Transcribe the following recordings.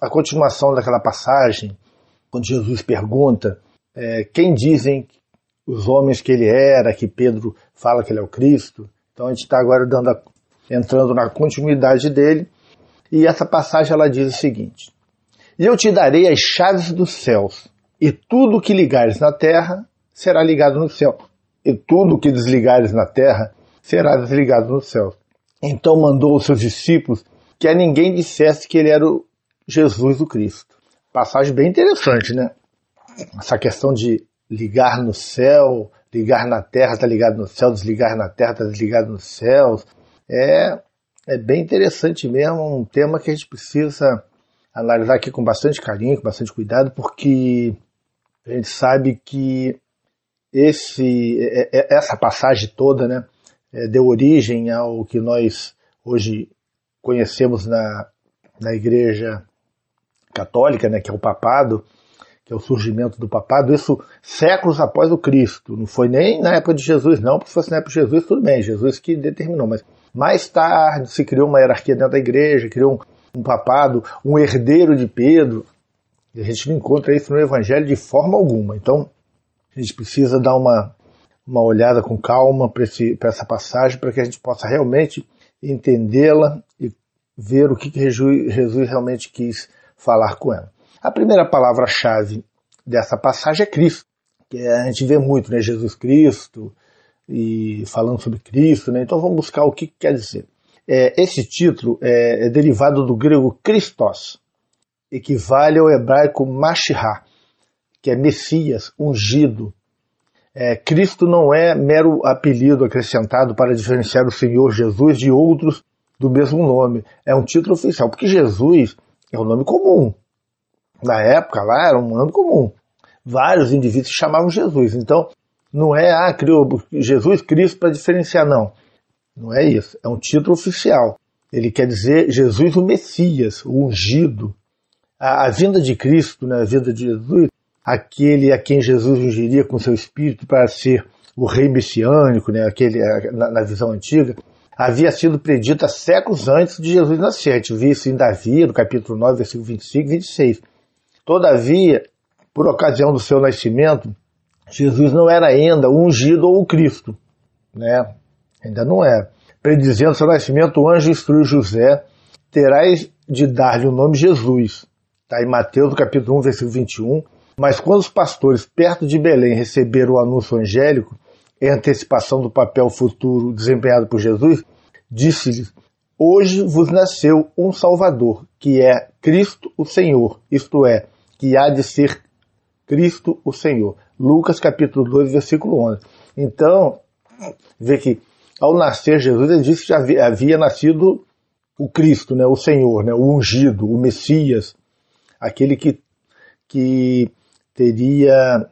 a continuação daquela passagem, quando Jesus pergunta é, quem dizem os homens que ele era, que Pedro fala que ele é o Cristo. Então a gente está agora dando a, entrando na continuidade dele. E essa passagem ela diz o seguinte: E eu te darei as chaves dos céus, e tudo o que ligares na terra será ligado no céu, e tudo o que desligares na terra será desligado no céu. Então mandou os seus discípulos que a ninguém dissesse que ele era o Jesus o Cristo. Passagem bem interessante, né? Essa questão de ligar no céu, ligar na terra, está ligado no céu, desligar na terra, está desligado no céu. É, é bem interessante mesmo, um tema que a gente precisa analisar aqui com bastante carinho, com bastante cuidado, porque a gente sabe que esse, é, é, essa passagem toda né, é, deu origem ao que nós hoje conhecemos na, na igreja católica, né, que é o papado, que é o surgimento do papado, isso séculos após o Cristo. Não foi nem na época de Jesus, não, porque se fosse na época de Jesus, tudo bem, Jesus que determinou. Mas mais tarde se criou uma hierarquia dentro da igreja, criou um, um papado, um herdeiro de Pedro. E a gente não encontra isso no Evangelho de forma alguma. Então, a gente precisa dar uma, uma olhada com calma para essa passagem, para que a gente possa realmente entendê-la e ver o que, que Jesus realmente quis falar com ela. A primeira palavra-chave dessa passagem é Cristo, que é, a gente vê muito, né? Jesus Cristo e falando sobre Cristo, né? Então vamos buscar o que, que quer dizer. É, esse título é, é, derivado do grego Christos, equivale ao hebraico Mashihá, que é Messias, ungido. É, Cristo não é mero apelido acrescentado para diferenciar o Senhor Jesus de outros do mesmo nome. É um título oficial, porque Jesus é um nome comum. Na época lá era um nome comum. Vários indivíduos chamavam Jesus. Então, não é ah, criou Jesus Cristo para diferenciar, não. Não é isso. É um título oficial. Ele quer dizer Jesus o Messias, o ungido. A, a vinda de Cristo, né, a vinda de Jesus, aquele a quem Jesus ungiria com seu espírito para ser o rei messiânico, né, aquele, na, na visão antiga, havia sido predita séculos antes de Jesus nascente. Vi isso em Davi, no capítulo 9, versículo 25 e 26. Todavia, por ocasião do seu nascimento, Jesus não era ainda ungido ou o Cristo, né? Ainda não era. Predizendo seu nascimento, o anjo instruiu José: terás de dar-lhe o nome Jesus. Está em Mateus, capítulo 1, versículo 21. Mas quando os pastores perto de Belém receberam o anúncio angélico, em antecipação do papel futuro desempenhado por Jesus, Disse-lhes: Hoje vos nasceu um Salvador, que é Cristo o Senhor, isto é, que há de ser Cristo o Senhor. Lucas capítulo 2, versículo 11. Então, vê que ao nascer Jesus, ele disse que havia, havia nascido o Cristo, né, o Senhor, né, o ungido, o Messias, aquele que, que teria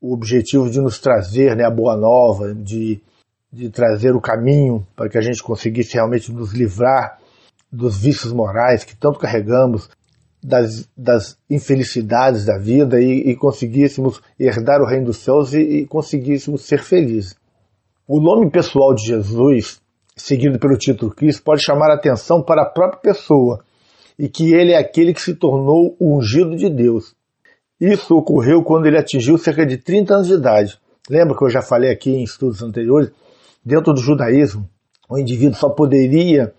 o objetivo de nos trazer né, a boa nova, de de trazer o caminho para que a gente conseguisse realmente nos livrar dos vícios morais que tanto carregamos, das, das infelicidades da vida e, e, conseguíssemos herdar o reino dos céus e, e conseguíssemos ser felizes. O nome pessoal de Jesus, seguido pelo título Cristo, pode chamar a atenção para a própria pessoa e que ele é aquele que se tornou o ungido de Deus. Isso ocorreu quando ele atingiu cerca de 30 anos de idade. Lembra que eu já falei aqui em estudos anteriores dentro do judaísmo, o indivíduo só poderia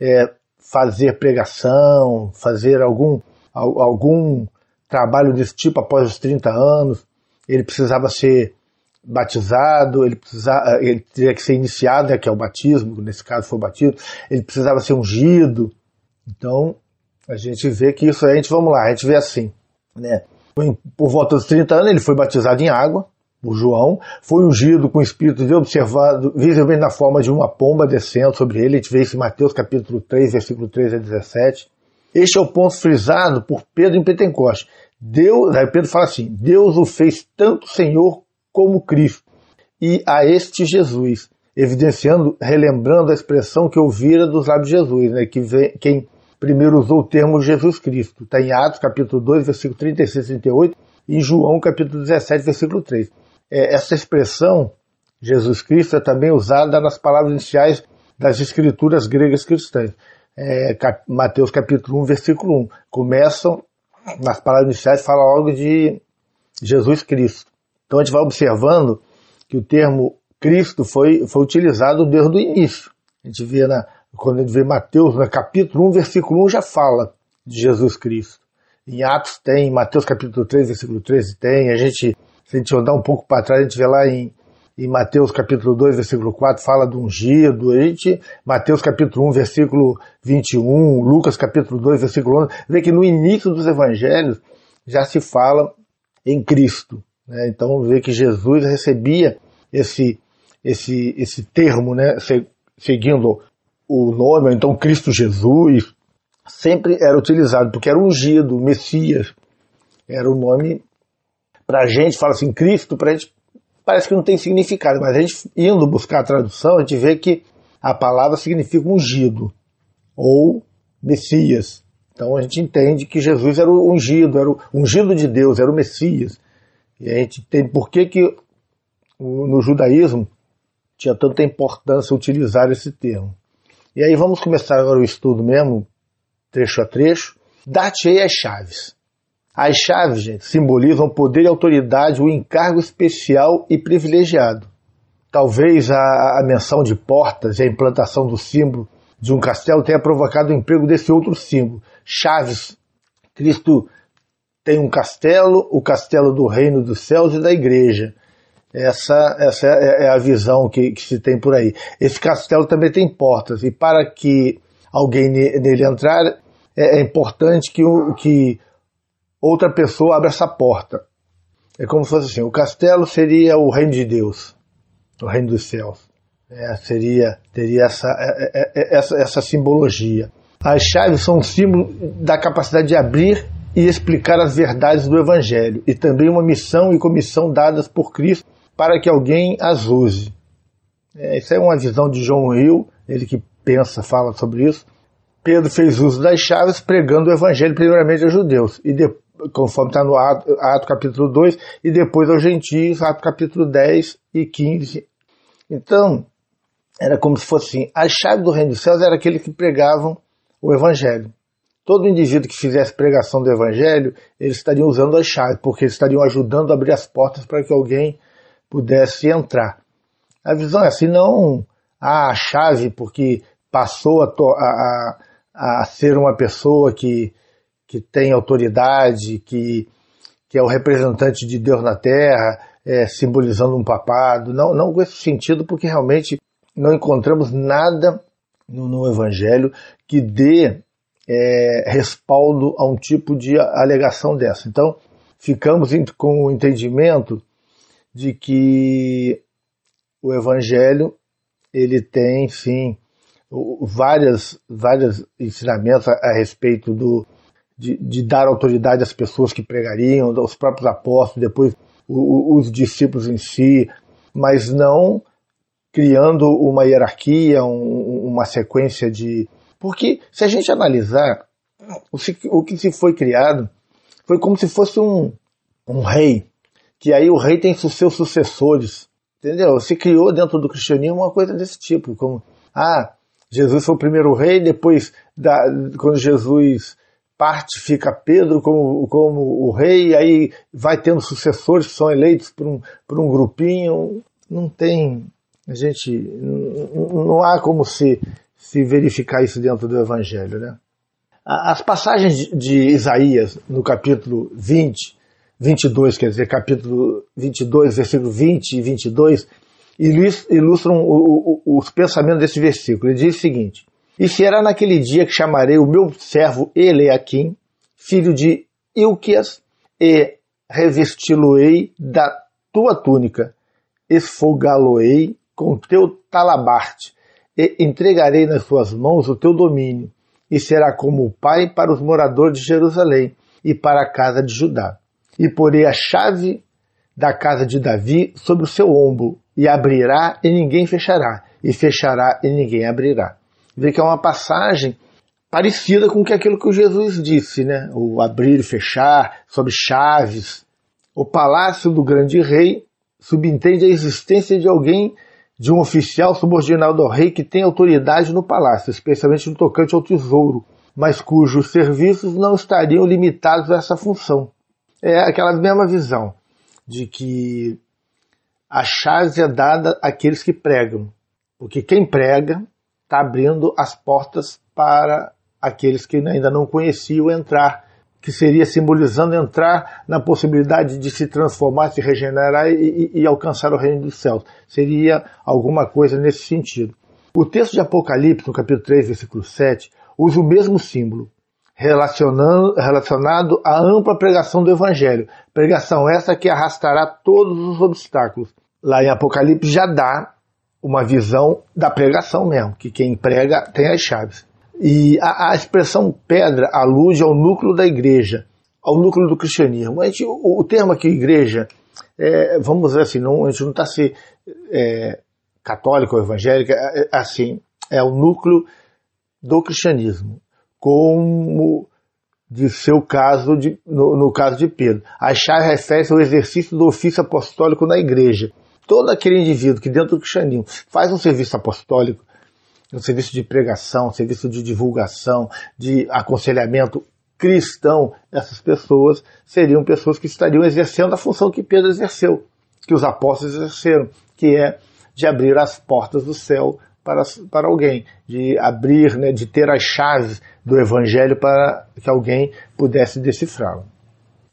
é, fazer pregação, fazer algum, algum trabalho desse tipo após os 30 anos, ele precisava ser batizado, ele, precisava, é, ele teria que ser iniciado, né, que é o batismo, nesse caso foi o batismo, ele precisava ser ungido. Então, a gente vê que isso aí, a gente, vamos lá, a gente vê assim, né? Por volta dos 30 anos, ele foi batizado em água, o João, foi ungido com o espírito de observado, visivelmente na forma de uma pomba descendo sobre ele, a gente vê isso em Mateus capítulo 3, versículo 13 a 17. Este é o ponto frisado por Pedro em Pentecoste. Deus, aí Pedro fala assim: Deus o fez tanto Senhor como Cristo, e a este Jesus, evidenciando, relembrando a expressão que ouvira dos lábios de Jesus, né, que vem, quem primeiro usou o termo Jesus Cristo. Está em Atos capítulo 2, versículo 36 e 38, e em João capítulo 17, versículo 3 é, essa expressão Jesus Cristo é também usada nas palavras iniciais das escrituras gregas cristãs. É, cap, Mateus capítulo 1, versículo 1. Começam, nas palavras iniciais, fala algo de Jesus Cristo. Então a gente vai observando que o termo Cristo foi, foi utilizado desde o início. A gente vê na, quando a gente vê Mateus, no capítulo 1, versículo 1, já fala de Jesus Cristo. Em Atos tem, em Mateus capítulo 3, versículo 13 tem, a gente se a gente andar um pouco para trás, a gente vê lá em, em Mateus capítulo 2, versículo 4, fala de ungido, a gente, Mateus capítulo 1, versículo 21, Lucas capítulo 2, versículo 11, vê que no início dos evangelhos já se fala em Cristo. Né? Então vê que Jesus recebia esse, esse, esse termo, né? Se, seguindo o nome, então Cristo Jesus, sempre era utilizado, porque era ungido, Messias, era o nome para a gente, fala assim, Cristo, para a gente parece que não tem significado, mas a gente indo buscar a tradução, a gente vê que a palavra significa ungido ou Messias. Então a gente entende que Jesus era o ungido, era o ungido de Deus, era o Messias. E a gente tem por que, que no judaísmo tinha tanta importância utilizar esse termo. E aí vamos começar agora o estudo mesmo, trecho a trecho. Dar-te-ei as chaves. As chaves, gente, simbolizam poder e autoridade, o encargo especial e privilegiado. Talvez a, a menção de portas e a implantação do símbolo de um castelo tenha provocado o emprego desse outro símbolo, chaves. Cristo tem um castelo, o castelo do reino dos céus e da igreja. Essa, essa é, é a visão que, que se tem por aí. Esse castelo também tem portas, e para que alguém nele entrar, é, é importante que, o, que outra pessoa abre essa porta. É como se fosse assim: o castelo seria o reino de Deus, o reino dos céus. É, seria teria essa, é é, é, é, essa, essa simbologia. As chaves são um símbolo da capacidade de abrir e explicar as verdades do Evangelho e também uma missão e comissão dadas por Cristo para que alguém as use. É, isso é uma visão de John Hill, ele que pensa, fala sobre isso, Pedro fez uso das chaves pregando o evangelho primeiramente aos judeus, e de, conforme está no Ato, Ato capítulo 2, e depois aos gentios, Ato capítulo 10 e 15. Então, era como se fosse assim, a chave do reino dos céus era aquele que pregavam o evangelho. Todo indivíduo que fizesse pregação do evangelho, eles estariam usando as chaves, porque eles estariam ajudando a abrir as portas para que alguém pudesse entrar. A visão é assim, não ah, a chave, porque passou a, a a ser uma pessoa que, que tem autoridade, que, que é o representante de Deus na Terra, é, simbolizando um papado. Não, não com esse sentido, porque realmente não encontramos nada no, no Evangelho que dê é, respaldo a um tipo de alegação dessa. Então, ficamos com o entendimento de que o Evangelho ele tem, sim, várias, várias ensinamentos a, a respeito do, de, de, dar autoridade às pessoas que pregariam, aos próprios apóstolos, depois o, os discípulos em si, mas não criando uma hierarquia, um, uma sequência de. Porque se a gente analisar o, o que se foi criado, foi como se fosse um, um rei, que aí o rei tem seus sucessores, entendeu? Se criou dentro do cristianismo uma coisa desse tipo, como, ah, Jesus foi o primeiro rei, depois, da, quando Jesus parte, fica Pedro como, como o rei, aí vai tendo sucessores que são eleitos por um, por um grupinho. Não tem. A gente. Não há como se, se verificar isso dentro do Evangelho, né? As passagens de Isaías, no capítulo 20, 22, quer dizer, capítulo 22, versículo 20 e 22, ilustram os pensamentos desse versículo. Ele diz o seguinte: E será naquele dia que chamarei o meu servo Eleaquim, filho de Ilquias, e revesti-lo-ei da tua túnica, esfogá-lo-ei com teu talabarte, e entregarei nas suas mãos o teu domínio, e será como o pai para os moradores de Jerusalém e para a casa de Judá. E porei a chave da casa de Davi sobre o seu ombro, e abrirá e ninguém fechará, e fechará e ninguém abrirá. Vê que é uma passagem parecida com aquilo que Jesus disse, né? O abrir e fechar, sob chaves. O palácio do grande rei subentende a existência de alguém, de um oficial subordinado ao rei que tem autoridade no palácio, especialmente no tocante ao tesouro, mas cujos serviços não estariam limitados a essa função. É aquela mesma visão de que a chave é dada àqueles que pregam, porque quem prega está abrindo as portas para aqueles que ainda não conheciam entrar, que seria simbolizando entrar na possibilidade de se transformar, se regenerar e, e, e alcançar o reino dos céus. Seria alguma coisa nesse sentido. O texto de Apocalipse, no capítulo 3, versículo 7, usa o mesmo símbolo, relacionado à ampla pregação do Evangelho. Pregação essa que arrastará todos os obstáculos lá em Apocalipse já dá uma visão da pregação mesmo, que quem prega tem as chaves. E a, a expressão pedra alude ao é núcleo da igreja, ao é núcleo do cristianismo. A gente, o, o termo aqui, igreja, é, vamos dizer assim, não, a gente não está se é, católico ou evangélica, é, é, assim, é o núcleo do cristianismo, como de seu caso, de, no, no caso de Pedro. As chaves refere-se ao exercício do ofício apostólico na igreja, todo aquele indivíduo que dentro do cristianismo faz um serviço apostólico, um serviço de pregação, um serviço de divulgação, de aconselhamento cristão, essas pessoas seriam pessoas que estariam exercendo a função que Pedro exerceu, que os apóstolos exerceram, que é de abrir as portas do céu para, para alguém, de abrir, né, de ter as chaves do evangelho para que alguém pudesse decifrá-lo.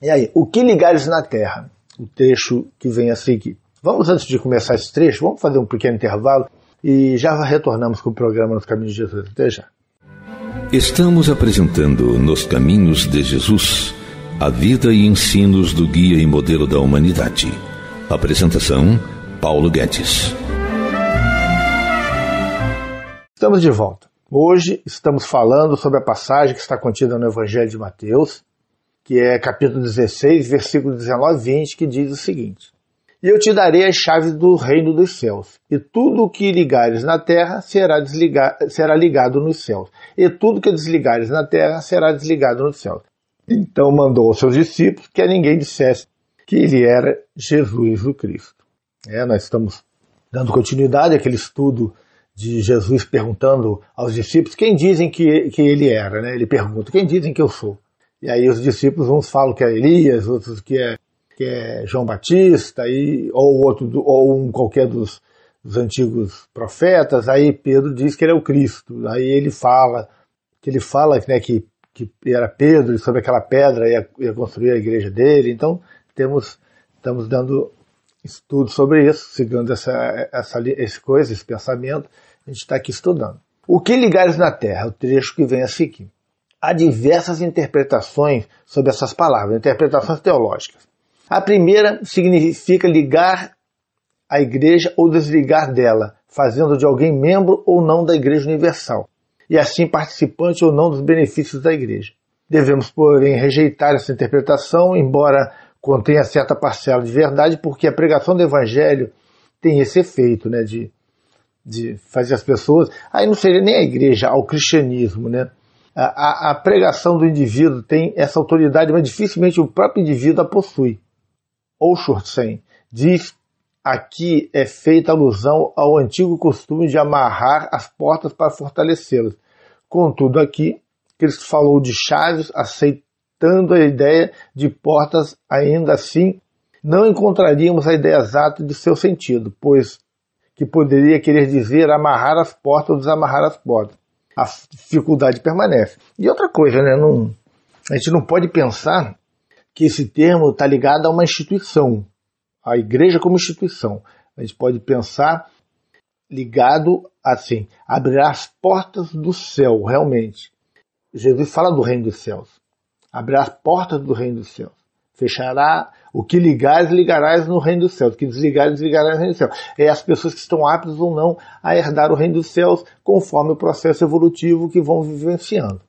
E aí, o que ligares na terra? O trecho que vem a seguir. Vamos, antes de começar esse trecho, vamos fazer um pequeno intervalo e já retornamos com o programa Nos Caminhos de Jesus. Até já. Estamos apresentando Nos Caminhos de Jesus, a vida e ensinos do guia e modelo da humanidade. Apresentação, Paulo Guedes. Estamos de volta. Hoje estamos falando sobre a passagem que está contida no Evangelho de Mateus, que é capítulo 16, versículo 19 e 20, que diz o seguinte: e eu te darei as chaves do reino dos céus. E tudo o que ligares na terra será, será ligado nos céus. E tudo que desligares na terra será desligado nos céus. Então mandou aos seus discípulos que a ninguém dissesse que ele era Jesus o Cristo. É, nós estamos dando continuidade àquele estudo de Jesus perguntando aos discípulos quem dizem que, que ele era. Né? Ele pergunta: quem dizem que eu sou? E aí os discípulos, uns falam que é Elias, outros que é que é João Batista, e, ou, outro, ou um qualquer dos, dos antigos profetas, aí Pedro diz que ele é o Cristo. Aí ele fala que ele fala né, que, que era Pedro e sobre aquela pedra ia, ia construir a igreja dele. Então temos estamos dando estudo sobre isso, seguindo essa, essa, essa coisa, esse pensamento, a gente está aqui estudando. O que ligares na terra? O trecho que vem a seguir. Há diversas interpretações sobre essas palavras, interpretações teológicas. A primeira significa ligar a igreja ou desligar dela, fazendo de alguém membro ou não da Igreja Universal, e assim participante ou não dos benefícios da igreja. Devemos, porém, rejeitar essa interpretação, embora contenha certa parcela de verdade, porque a pregação do evangelho tem esse efeito, né, de, de fazer as pessoas. Aí não seria nem a igreja, ao cristianismo, né? a, a pregação do indivíduo tem essa autoridade, mas dificilmente o próprio indivíduo a possui. Ochurzen diz aqui é feita alusão ao antigo costume de amarrar as portas para fortalecê-las. Contudo, aqui Cristo falou de chaves, aceitando a ideia de portas, ainda assim não encontraríamos a ideia exata de seu sentido, pois que poderia querer dizer amarrar as portas ou desamarrar as portas. A dificuldade permanece. E outra coisa, né? Não, a gente não pode pensar que esse termo está ligado a uma instituição, a igreja como instituição. A gente pode pensar ligado assim, abrirá as portas do céu, realmente. Jesus fala do reino dos céus. Abrirá as portas do reino dos céus. Fechará o que ligares, ligarás no reino dos céus. O que desligares, desligarás no reino dos céus. É as pessoas que estão aptas ou não a herdar o reino dos céus conforme o processo evolutivo que vão vivenciando.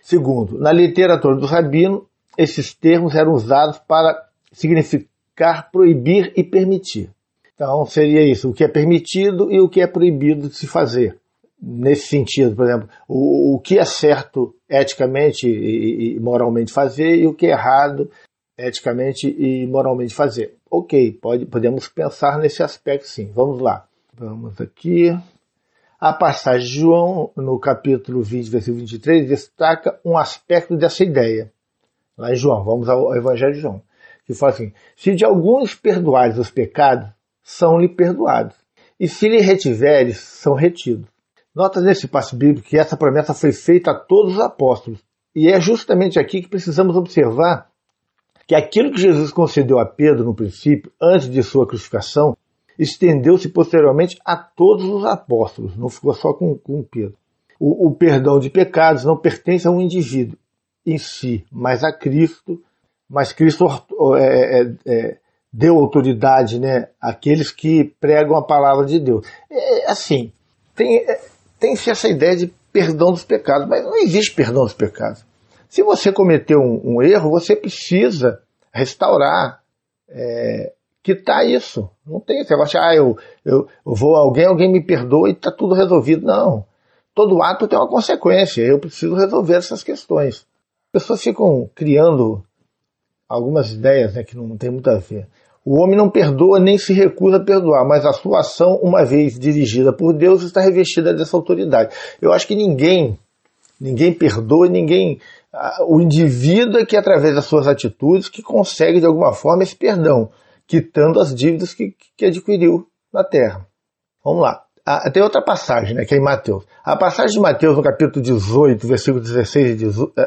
Segundo, na literatura do Rabino, esses termos eram usados para significar proibir e permitir. Então seria isso, o que é permitido e o que é proibido de se fazer. Nesse sentido, por exemplo, o, o que é certo eticamente e, e moralmente fazer e o que é errado eticamente e moralmente fazer. Ok, pode, podemos pensar nesse aspecto sim. Vamos lá. Vamos aqui. A passagem de João, no capítulo 20, versículo 23, destaca um aspecto dessa ideia. Lá em João, vamos ao Evangelho de João, que fala assim: Se de alguns perdoares os pecados, são-lhe perdoados, e se lhe retiveres, são retidos. Nota nesse passo bíblico que essa promessa foi feita a todos os apóstolos, e é justamente aqui que precisamos observar que aquilo que Jesus concedeu a Pedro no princípio, antes de sua crucificação, estendeu-se posteriormente a todos os apóstolos, não ficou só com, com Pedro. O, o, perdão de pecados não pertence a um indivíduo, em si, mas a Cristo. Mas Cristo é, é, é, é, deu autoridade né, àqueles que pregam a palavra de Deus. É, é, assim, tem, tem-se essa ideia de perdão dos pecados, mas não existe perdão dos pecados. Se você cometeu um, um erro, você precisa restaurar, é, quitar tá isso. Não tem você vai achar, ah, eu, eu, eu vou a alguém, alguém me perdoa e está tudo resolvido. Não. Todo ato tem uma consequência. Eu preciso resolver essas questões pessoas ficam criando algumas ideias né, que não tem muito a ver. O homem não perdoa nem se recusa a perdoar, mas a sua ação, uma vez dirigida por Deus, está revestida dessa autoridade. Eu acho que ninguém, ninguém perdoa, ninguém, o indivíduo é que através das suas atitudes que consegue de alguma forma esse perdão, quitando as dívidas que, que adquiriu na terra. Vamos lá. Ah, tem outra passagem, né, que é em Mateus. A passagem de Mateus, no capítulo 18, versículo 16,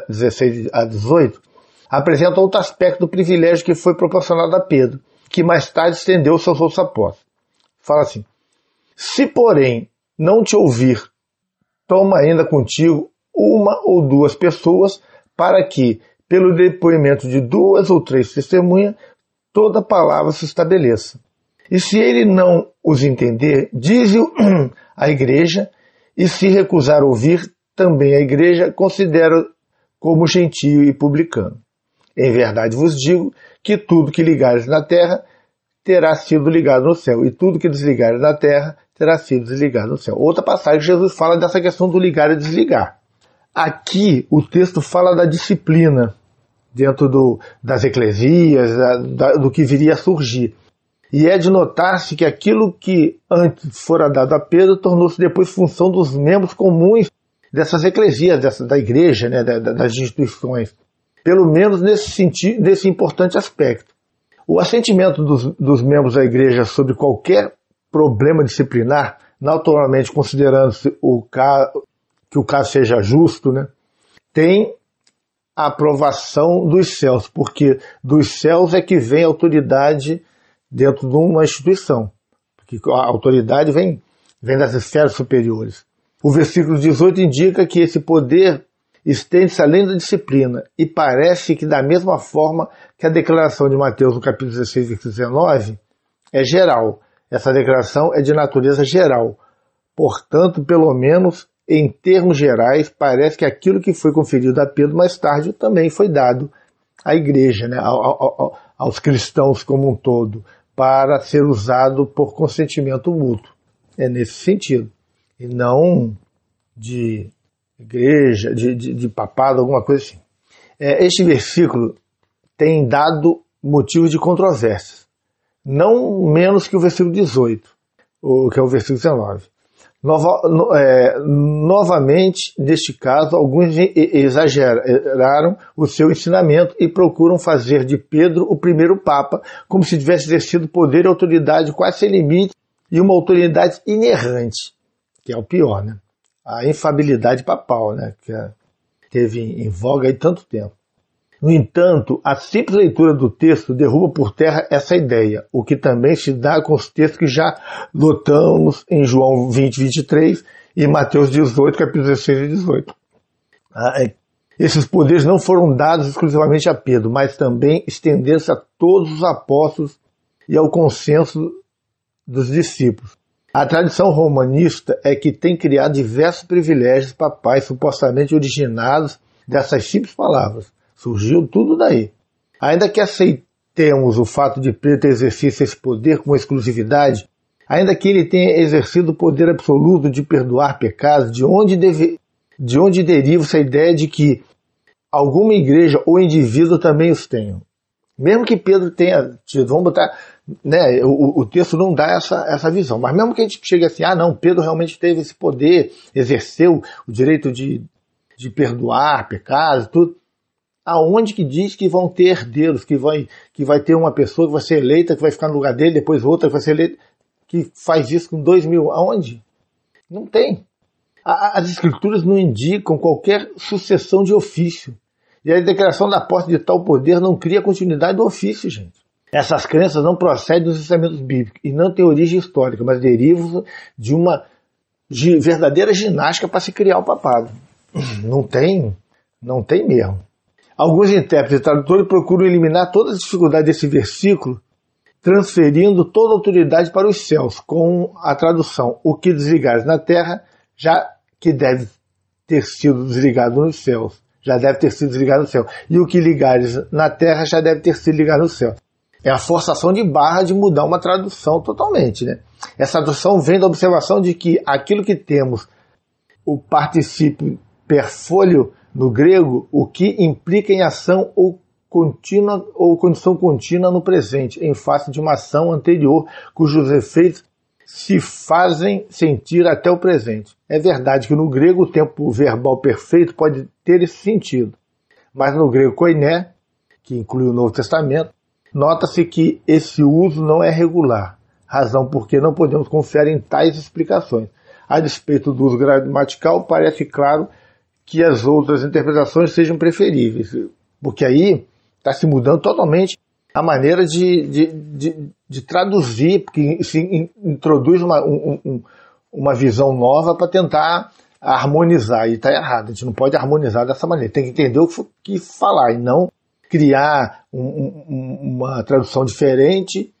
16 eh, a 18, apresenta outro aspecto do privilégio que foi proporcionado a Pedro, que mais tarde estendeu seus outros apóstolos. Fala assim: Se, porém, não te ouvir, toma ainda contigo uma ou duas pessoas, para que, pelo depoimento de duas ou três testemunhas, toda palavra se estabeleça. E se ele não os entender, diz-o à igreja, e se recusar ouvir, também a igreja considera como gentio e publicano. Em verdade vos digo que tudo que ligares na terra terá sido ligado no céu, e tudo que desligares na terra terá sido desligado no céu. Outra passagem, Jesus fala dessa questão do ligar e desligar. Aqui o texto fala da disciplina dentro do, das eclesias, da, da, do que viria a surgir. E é de notar-se que aquilo que antes fora dado a Pedro tornou-se depois função dos membros comuns dessas eclesias, dessa, da igreja, né, da, das instituições. Pelo menos nesse, sentido, nesse importante aspecto. O assentimento dos, dos membros da igreja sobre qualquer problema disciplinar, naturalmente considerando-se o que o caso seja justo, né, tem a aprovação dos céus, porque dos céus é que vem a autoridade dentro de uma instituição, porque a autoridade vem, vem das esferas superiores. O versículo 18 indica que esse poder estende-se além da disciplina e parece que da mesma forma que a declaração de Mateus no capítulo 16, versículo 19, é geral. Essa declaração é de natureza geral. Portanto, pelo menos em termos gerais, parece que aquilo que foi conferido a Pedro mais tarde também foi dado à igreja, né, aos cristãos como um todo para ser usado por consentimento mútuo. É nesse sentido. E não de igreja, de, de, de papado, alguma coisa assim. É, este versículo tem dado motivo de controvérsias. Não menos que o versículo 18, ou que é o versículo 19. Nova, no, é, novamente, neste caso, alguns exageraram o seu ensinamento e procuram fazer de Pedro o primeiro Papa, como se tivesse exercido poder e autoridade quase sem limite e uma autoridade inerrante, que é o pior, né? A infabilidade papal, né? Que é, teve em voga há tanto tempo. No entanto, a simples leitura do texto derruba por terra essa ideia, o que também se dá com os textos que já notamos em João 20, 23 e Mateus 18, capítulo 16 e 18. Ah, é, esses poderes não foram dados exclusivamente a Pedro, mas também estenderam-se a todos os apóstolos e ao consenso dos discípulos. A tradição romanista é que tem criado diversos privilégios papais supostamente originados dessas simples palavras Surgiu tudo daí. Ainda que aceitemos o fato de Pedro exercer esse poder com exclusividade, ainda que ele tenha exercido o poder absoluto de perdoar pecados, de onde, deve, de onde deriva essa ideia de que alguma igreja ou indivíduo também os tenha, Mesmo que Pedro tenha tido, vamos botar, né, o, o, texto não dá essa, essa visão, mas mesmo que a gente chegue assim, ah não, Pedro realmente teve esse poder, exerceu o direito de, de perdoar pecados, tudo, aonde que diz que vão ter herdeiros, que vai, que vai ter uma pessoa que vai ser eleita, que vai ficar no lugar dele, depois outra que vai ser eleita, que faz isso com dois mil. Aonde? Não tem. A, as escrituras não indicam qualquer sucessão de ofício. E a declaração da posse de tal poder não cria continuidade do ofício, gente. Essas crenças não procedem dos ensinamentos bíblicos e não têm origem histórica, mas derivam de uma de verdadeira ginástica para se criar o papado. Não tem, não tem mesmo. Alguns intérpretes e tradutores procuram eliminar toda a dificuldade desse versículo, transferindo toda a autoridade para os céus, com a tradução: O que desligares na terra, já que deve ter sido desligado nos céus. Já deve ter sido desligado no céu. E o que ligares na terra já deve ter sido ligado no céu. É a forçação de barra de mudar uma tradução totalmente. Né? Essa tradução vem da observação de que aquilo que temos, o particípio perfolho, no grego, o que implica em ação ou contínua ou condição contínua no presente, em face de uma ação anterior cujos efeitos se fazem sentir até o presente. É verdade que no grego o tempo verbal perfeito pode ter esse sentido, mas no grego koiné, que inclui o Novo Testamento, nota-se que esse uso não é regular, razão porque não podemos confiar em tais explicações. A despeito do uso gramatical, parece claro que as outras interpretações sejam preferíveis, porque aí está se mudando totalmente a maneira de, de, de, de traduzir, porque se introduz uma, um, uma visão nova para tentar harmonizar, e está errado, a gente não pode harmonizar dessa maneira, tem que entender o que falar e não criar um, um, uma tradução diferente,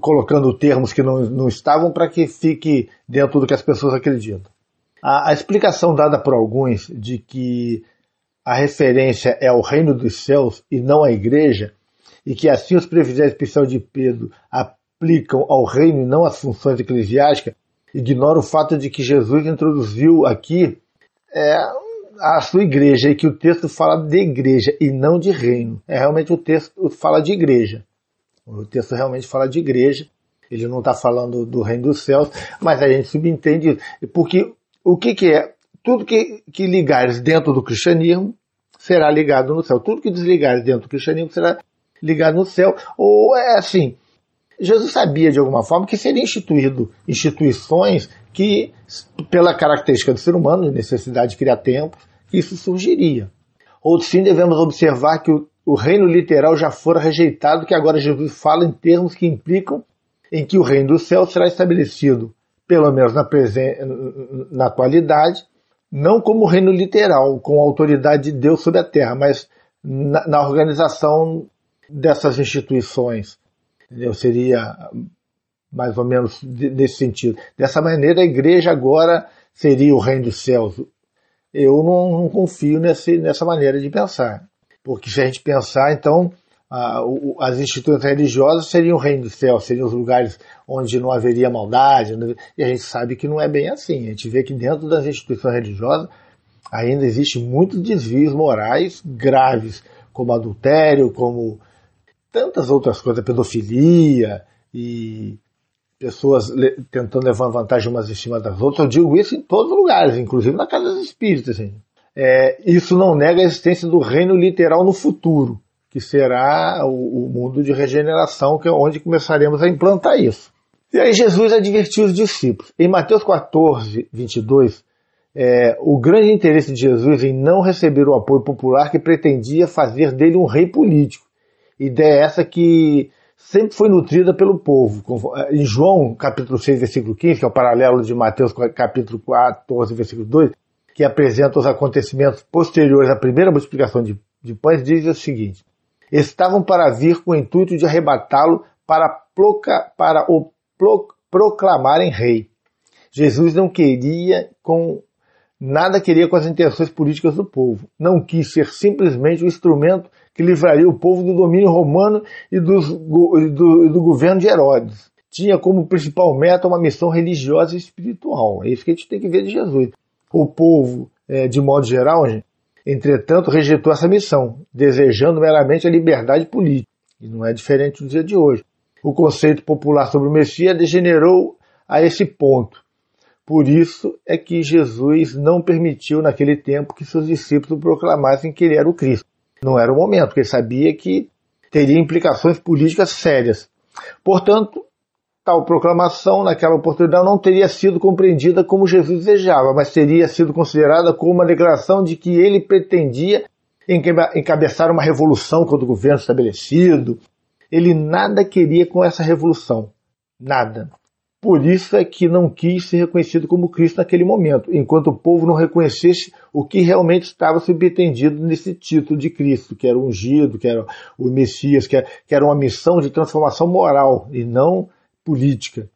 colocando termos que não, não estavam para que fique dentro do que as pessoas acreditam. A, a explicação dada por alguns de que a referência é ao reino dos céus e não à igreja, e que assim os privilégios especial de Pedro aplicam ao reino e não às funções eclesiásticas, ignora o fato de que Jesus introduziu aqui é, a sua igreja e que o texto fala de igreja e não de reino. É realmente o texto fala de igreja. O texto realmente fala de igreja. Ele não está falando do reino dos céus, mas a gente subentende isso. Porque o que, que é? Tudo que, que ligares dentro do cristianismo será ligado no céu. Tudo que desligares dentro do cristianismo será ligado no céu. Ou é assim, Jesus sabia de alguma forma que seria instituído instituições que, pela característica do ser humano, necessidade de criar tempos, isso surgiria. Ou sim devemos observar que o, o, reino literal já fora rejeitado, que agora Jesus fala em termos que implicam em que o reino do céu será estabelecido pelo menos na, na atualidade, não como reino literal, com a autoridade de Deus sobre a terra, mas na, na organização dessas instituições. Eu seria mais ou menos nesse sentido. Dessa maneira, a igreja agora seria o reino dos céus. Eu não, não confio nesse, nessa maneira de pensar. Porque se a gente pensar, então, ah, o, as instituições religiosas seriam o reino do céu, seriam os lugares onde não haveria maldade, e a gente sabe que não é bem assim. A gente vê que dentro das instituições religiosas ainda existe muitos desvios morais graves, como adultério, como tantas outras coisas, pedofilia e pessoas le tentando levar vantagem umas em cima das outras. Eu digo isso em todos os lugares, inclusive na casa dos espíritos. Assim. É, isso não nega a existência do reino literal no futuro que será o, o mundo de regeneração, que é onde começaremos a implantar isso. E aí Jesus advertiu os discípulos. Em Mateus 14, 22, é, o grande interesse de Jesus em não receber o apoio popular que pretendia fazer dele um rei político. Ideia essa que sempre foi nutrida pelo povo. É, em João, capítulo 6, versículo 15, que é o paralelo de Mateus, capítulo 14, versículo 2, que apresenta os acontecimentos posteriores à primeira multiplicação de, de pães, diz o seguinte: estavam para vir com o intuito de arrebatá-lo para, ploca, para o proclamarem rei. Jesus não queria com nada queria com as intenções políticas do povo. Não quis ser simplesmente o instrumento que livraria o povo do domínio romano e dos, do, do governo de Herodes. Tinha como principal meta uma missão religiosa e espiritual. É isso que a gente tem que ver de Jesus. O povo, é, de modo geral, Entretanto, rejeitou essa missão, desejando meramente a liberdade política, e não é diferente do dia de hoje. O conceito popular sobre o Messias degenerou a esse ponto. Por isso é que Jesus não permitiu naquele tempo que seus discípulos proclamassem que ele era o Cristo. Não era o momento, porque ele sabia que teria implicações políticas sérias. Portanto, tal proclamação, naquela oportunidade, não teria sido compreendida como Jesus desejava, mas teria sido considerada como uma declaração de que ele pretendia encabeçar uma revolução contra o governo estabelecido. Ele nada queria com essa revolução. Nada. Por isso é que não quis ser reconhecido como Cristo naquele momento, enquanto o povo não reconhecesse o que realmente estava subentendido nesse título de Cristo, que era o ungido, que era o Messias, que era, que era uma missão de transformação moral e não política.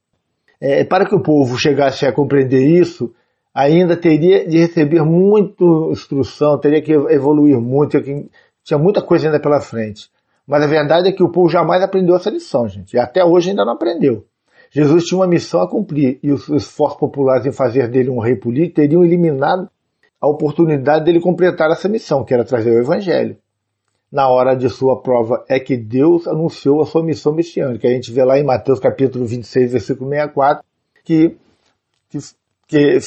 É, para que o povo chegasse a compreender isso, ainda teria de receber muita instrução, teria que evoluir muito, que, tinha muita coisa ainda pela frente. Mas a verdade é que o povo jamais aprendeu essa lição, gente, e até hoje ainda não aprendeu. Jesus tinha uma missão a cumprir, e os esforços populares em fazer dele um rei político teriam eliminado a oportunidade dele completar essa missão, que era trazer o evangelho na hora de sua prova é que Deus anunciou a sua missão messiânica. A gente vê lá em Mateus capítulo 26, versículo 64, que, que, que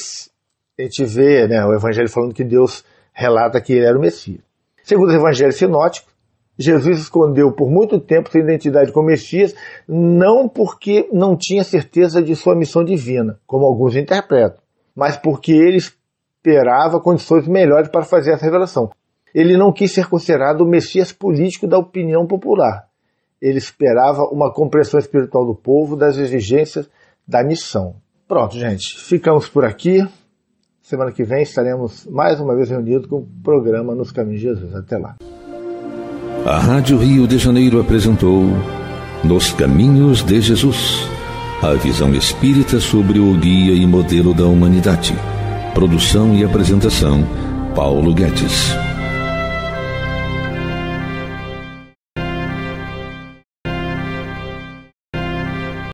a gente vê né, o Evangelho falando que Deus relata que ele era o Messias. Segundo os Evangelhos sinóticos, Jesus escondeu por muito tempo sua identidade como Messias, não porque não tinha certeza de sua missão divina, como alguns interpretam, mas porque ele esperava condições melhores para fazer essa revelação. Ele não quis ser considerado o messias político da opinião popular. Ele esperava uma compreensão espiritual do povo das exigências da missão. Pronto, gente, ficamos por aqui. Semana que vem estaremos mais uma vez reunidos com o programa Nos Caminhos de Jesus. Até lá. A Rádio Rio de Janeiro apresentou Nos Caminhos de Jesus a visão espírita sobre o guia e modelo da humanidade. Produção e apresentação, Paulo Guedes.